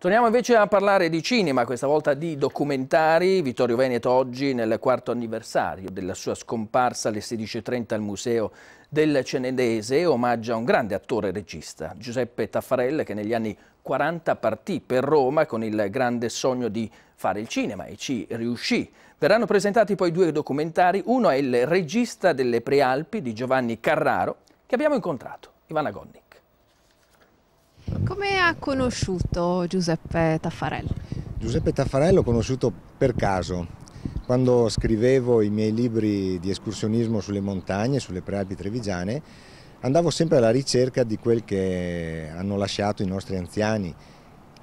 Torniamo invece a parlare di cinema, questa volta di documentari. Vittorio Veneto oggi nel quarto anniversario della sua scomparsa alle 16.30 al Museo del Cenedese omaggia un grande attore e regista, Giuseppe Taffarel, che negli anni 40 partì per Roma con il grande sogno di fare il cinema e ci riuscì. Verranno presentati poi due documentari, uno è il regista delle Prealpi di Giovanni Carraro, che abbiamo incontrato, Ivana Gonni. Come ha conosciuto Giuseppe Taffarello? Giuseppe Taffarello l'ho conosciuto per caso. Quando scrivevo i miei libri di escursionismo sulle montagne, sulle prealpi trevigiane, andavo sempre alla ricerca di quel che hanno lasciato i nostri anziani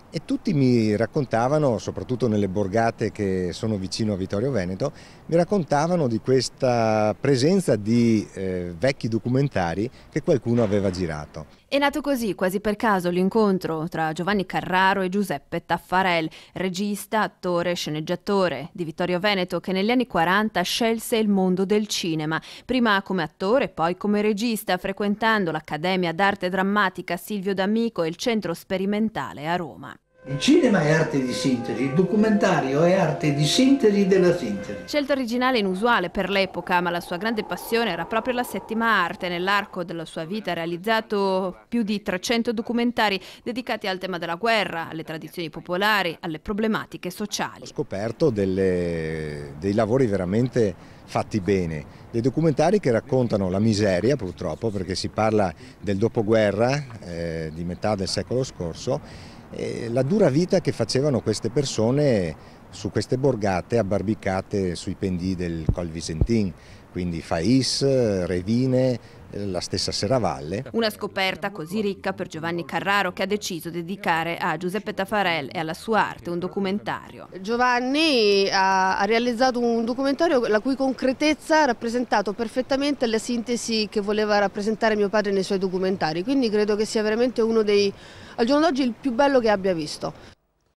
e tutti mi raccontavano, soprattutto nelle borgate che sono vicino a Vittorio Veneto, mi raccontavano di questa presenza di eh, vecchi documentari che qualcuno aveva girato. È nato così, quasi per caso, l'incontro tra Giovanni Carraro e Giuseppe Taffarel, regista, attore, sceneggiatore di Vittorio Veneto, che negli anni 40 scelse il mondo del cinema, prima come attore, poi come regista, frequentando l'Accademia d'arte drammatica Silvio D'Amico e il Centro Sperimentale a Roma. Il cinema è arte di sintesi, il documentario è arte di sintesi della sintesi. Scelta originale inusuale per l'epoca, ma la sua grande passione era proprio la settima arte. Nell'arco della sua vita ha realizzato più di 300 documentari dedicati al tema della guerra, alle tradizioni popolari, alle problematiche sociali. Ho scoperto delle, dei lavori veramente fatti bene, dei documentari che raccontano la miseria purtroppo, perché si parla del dopoguerra eh, di metà del secolo scorso, eh, la dura vita che facevano queste persone su queste borgate abbarbicate sui pendii del Col Visentin, quindi Fais, Revine, la stessa Serravalle. Una scoperta così ricca per Giovanni Carraro che ha deciso di dedicare a Giuseppe Taffarel e alla sua arte un documentario. Giovanni ha, ha realizzato un documentario la cui concretezza ha rappresentato perfettamente la sintesi che voleva rappresentare mio padre nei suoi documentari, quindi credo che sia veramente uno dei, al giorno d'oggi, il più bello che abbia visto.